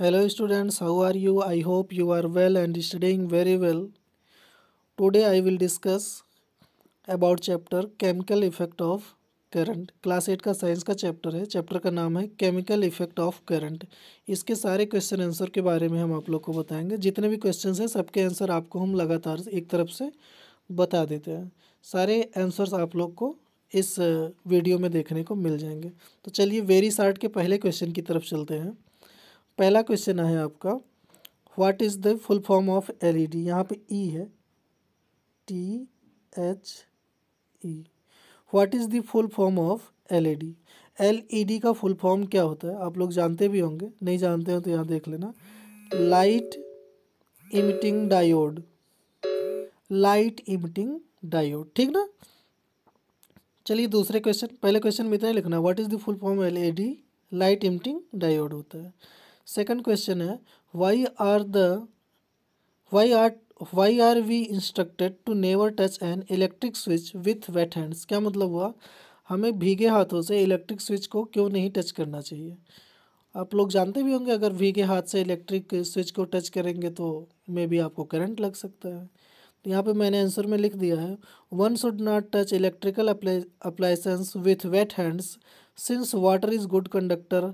hello students how are you I hope you are well and studying very well today I will discuss about chapter chemical effect of current class eight का science का chapter है chapter का नाम है chemical effect of current इसके सारे question answer के बारे में हम आप लोग को बताएंगे जितने भी क्वेश्चन हैं सबके आंसर आपको हम लगातार एक तरफ से बता देते हैं सारे आंसर्स आप लोग को इस वीडियो में देखने को मिल जाएंगे तो चलिए वेरी शार्ट के पहले क्वेश्चन की तरफ चलते हैं पहला क्वेश्चन है आपका what is the full form of LED यहाँ पे ई e है T H E what is the full form of LED LED का फुल फॉर्म क्या होता है आप लोग जानते भी होंगे नहीं जानते हो तो यहाँ देख लेना light emitting diode light emitting diode ठीक ना चलिए दूसरे क्वेश्चन पहले क्वेश्चन में इतना लिखना what is the full form LED light emitting diode होता है सेकंड क्वेश्चन है why are the why are why are we instructed to never touch an electric switch with wet hands क्या मतलब हुआ हमें भीगे हाथों से इलेक्ट्रिक स्विच को क्यों नहीं टच करना चाहिए आप लोग जानते भी होंगे अगर भीगे हाथ से इलेक्ट्रिक स्विच को टच करेंगे तो मे भी आपको करंट लग सकता है तो यहाँ पे मैंने आंसर में लिख दिया है one should not touch electrical appliances with wet hands since water is good conductor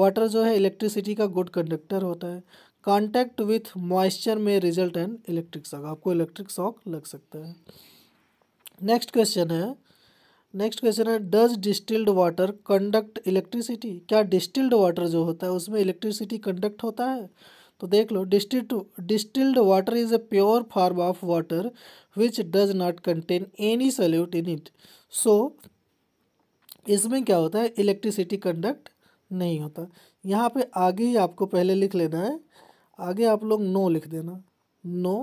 water जो है इलेक्ट्रिसिटी का गुड कंडक्टर होता है कांटेक्ट विथ मॉइस्चर में रिजल्ट एन इलेक्ट्रिक शॉक आपको इलेक्ट्रिक शॉक लग सकता है नेक्स्ट क्वेश्चन है नेक्स्ट क्वेश्चन है does distilled water conduct electricity क्या डिस्टिल्ड वाटर जो होता है उसमें इलेक्ट्रिसिटी कंडक्ट होता है तो देख लो distilled distilled water is a pure form of water which does not contain any solute in it so इसमें क्या होता है इलेक्ट्रिसिटी कंडक्ट नहीं होता यहाँ पे आगे ही आपको पहले लिख लेना है आगे आप लोग नो लिख देना नो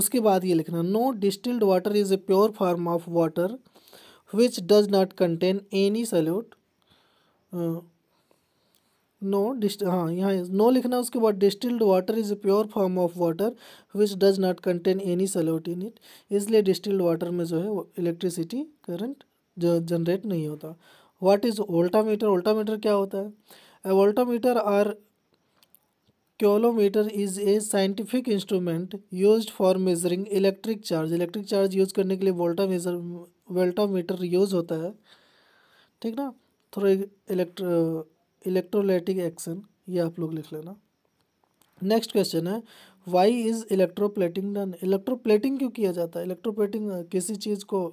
उसके बाद ये लिखना no distilled water is a pure form of water which does not contain any solute no डिस्ट हाँ यहाँ नो लिखना उसके बाद distilled water is a pure form of water which does not contain any solute in it इसलिए distilled water में जो है इलेक्ट्रिसिटी करंट जनरेट नहीं होता व्हाट इज़ वोल्टामीटर वोल्टामीटर क्या होता है voltameter or coulometer is a scientific instrument use for measuring electric charge electric charge use करने के लिए वोल्टा मेजर वोल्टामीटर यूज़ होता है ठीक ना थोड़ा इलेक्ट्र इलेक्ट्रोलाइटिक एक्शन ये आप लोग लिख लेना नेक्स्ट क्वेश्चन है why is electroplating done electroplating क्यों किया जाता है इलेक्ट्रोप्लेटिंग किसी चीज़ को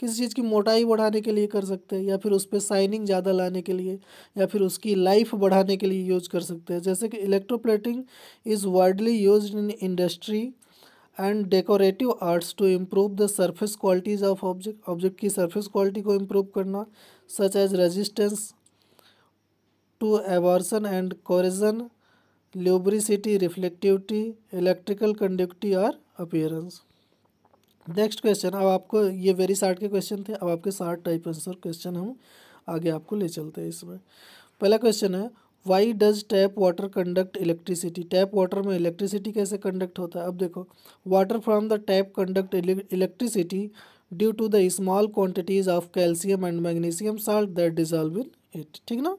किसी चीज़ की मोटाई बढ़ाने के लिए कर सकते हैं या फिर उस पर साइनिंग ज़्यादा लाने के लिए या फिर उसकी लाइफ बढ़ाने के लिए यूज कर सकते हैं जैसे कि electroplating is widely use in industry and decorative arts to improve the surface qualities of object object की सरफेस क्वालिटी को इम्प्रूव करना such as resistance to abrasion and corrosion lubricity reflectivity electrical conductive और appearance next question अब आपको ये very short के question थे अब आपके शार्ट टाइप आंसर क्वेश्चन हम आगे आपको ले चलते हैं इसमें पहला क्वेश्चन है why does tap water conduct electricity tap water में इलेक्ट्रिसिटी कैसे कंडक्ट होता है अब देखो water from the tap conduct electricity due to the small quantities of calcium and magnesium salt that dissolve in it ठीक ना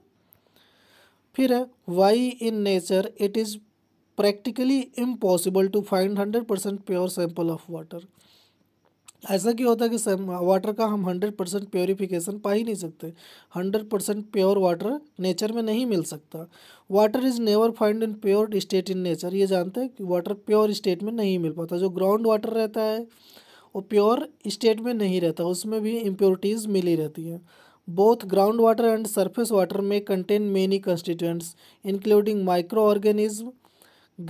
फिर है why in nature it is practically impossible to find hundred percent pure sample of water ऐसा क्यों होता है कि water का हम हंड्रेड परसेंट प्योरीफिकेशन पा ही नहीं सकते hundred percent pure water nature में नहीं मिल सकता water is never find in pure state in nature ये जानते हैं कि वाटर प्योर स्टेट में नहीं मिल पाता जो ग्राउंड वाटर रहता है वो प्योर स्टेट में नहीं रहता उसमें भी इम्प्योरिटीज़ मिली रहती हैं both ground water and surface water में contain many constituents including micro organism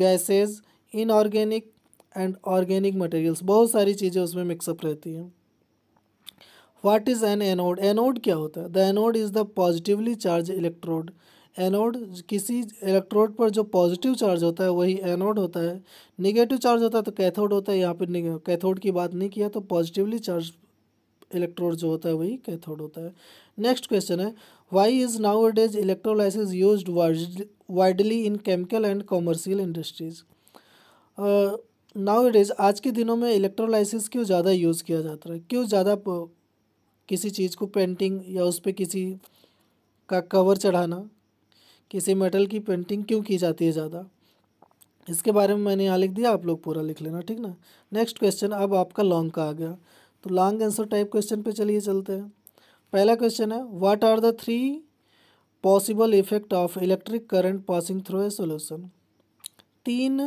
gases inorganic and organic materials बहुत सारी चीज़ें उसमें मिक्सअप रहती हैं what is an anode anode क्या होता है the anode is the positively charge electrode anode किसी इलेक्ट्रोड पर जो पॉजिटिव चार्ज होता है वही एनोड होता है निगेटिव चार्ज होता है तो कैथोड होता है यहाँ पर कैथोड की बात नहीं किया तो पॉजिटिवली चार्ज इलेक्ट्रोड जो होता है वही कैथोड होता है नेक्स्ट क्वेश्चन है why is nowadays electrolysis use widely in chemical and commercial industries now it is आज के दिनों में इलेक्ट्रोलाइसिस क्यों ज़्यादा यूज़ किया जाता है क्यों ज़्यादा किसी चीज़ को पेंटिंग या उस पर किसी का कवर चढ़ाना किसी मेटल की पेंटिंग क्यों की जाती है ज़्यादा इसके बारे में मैंने यहाँ लिख दिया आप लोग पूरा लिख लेना ठीक ना नेक्स्ट क्वेश्चन अब आपका लॉन्ग का आ गया तो लॉन्ग आंसर टाइप क्वेश्चन पे चलिए चलते हैं पहला क्वेश्चन है what are the three possible effect of electric current passing through a solution तीन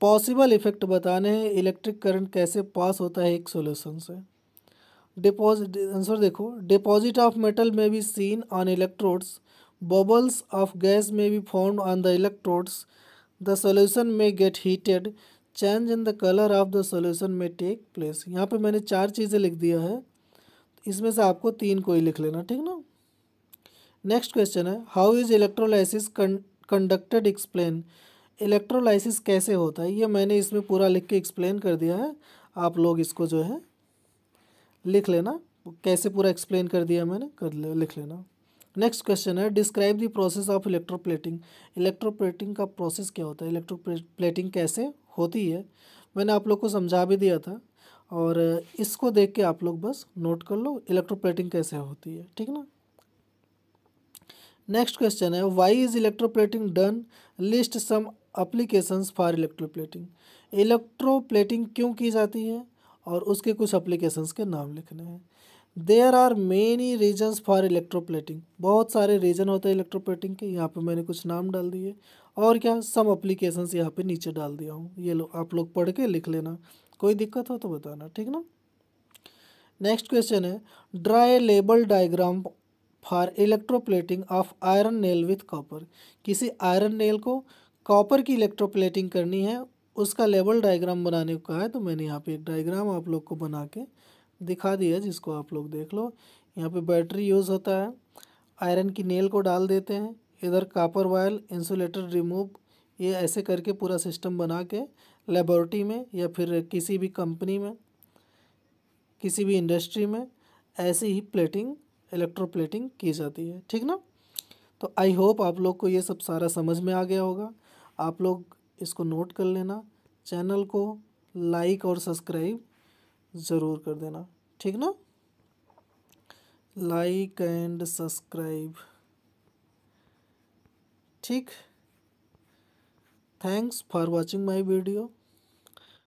पॉसिबल इफेक्ट बताने हैं इलेक्ट्रिक करंट कैसे पास होता है एक सोल्यूशन से डिपॉजिट आंसर देखो डिपॉजिट ऑफ मेटल में भी seen on electrodes bubbles of gas में भी form on the electrodes the solution में get heated change in the colour of the solution में टेक प्लेस यहाँ पे मैंने चार चीज़ें लिख दिया है इसमें से आपको तीन को ही लिख लेना ठीक ना नेक्स्ट क्वेश्चन है how is electrolysis conducted explain electrolysis कैसे होता है ये मैंने इसमें पूरा लिख के एक्सप्लेन कर दिया है आप लोग इसको जो है लिख लेना कैसे पूरा एक्सप्लेन कर दिया मैंने कर ले, लिख लेना नेक्स्ट क्वेश्चन है describe the process of electroplating electroplating का प्रोसेस क्या होता है इलेक्ट्रोप्लेटिंग कैसे होती है मैंने आप लोग को समझा भी दिया था और इसको देख के आप लोग बस नोट कर लो इलेक्ट्रोप्लेटिंग कैसे होती है ठीक ना नेक्स्ट क्वेश्चन है why is electroplating done list some applications for electroplating electroplating क्यों की जाती है और उसके कुछ अप्लीकेशंस के नाम लिखने हैं there are many reasons for electroplating बहुत सारे रीजन होते हैं इलेक्ट्रोप्लेटिंग के यहाँ पे मैंने कुछ नाम डाल दिए और क्या सम अप्लीकेशंस यहाँ पे नीचे डाल दिया हूँ ये लो आप लोग पढ़ के लिख लेना कोई दिक्कत हो तो बताना ठीक ना नेक्स्ट क्वेश्चन है draw label diagram for electroplating of iron nail with copper किसी आयरन नेल को कॉपर की इलेक्ट्रोप्लेटिंग करनी है उसका लेवल डायग्राम बनाने को कहा है तो मैंने यहाँ पे एक डायग्राम आप लोग को बना के दिखा दिया जिसको आप लोग देख लो यहाँ पे बैटरी यूज़ होता है आयरन की नेल को डाल देते हैं इधर कापर वायल इंसुलेटर रिमूव ये ऐसे करके पूरा सिस्टम बना के लेबोरेटरी में या फिर किसी भी कंपनी में किसी भी इंडस्ट्री में ऐसी ही प्लेटिंग इलेक्ट्रोप्लेटिंग की जाती है ठीक ना तो आई होप आप लोग को ये सब सारा समझ में आ गया होगा आप लोग इसको नोट कर लेना चैनल को लाइक और सब्सक्राइब ज़रूर कर देना ठीक ना लाइक एंड सब्सक्राइब ठीक thanks for watching my video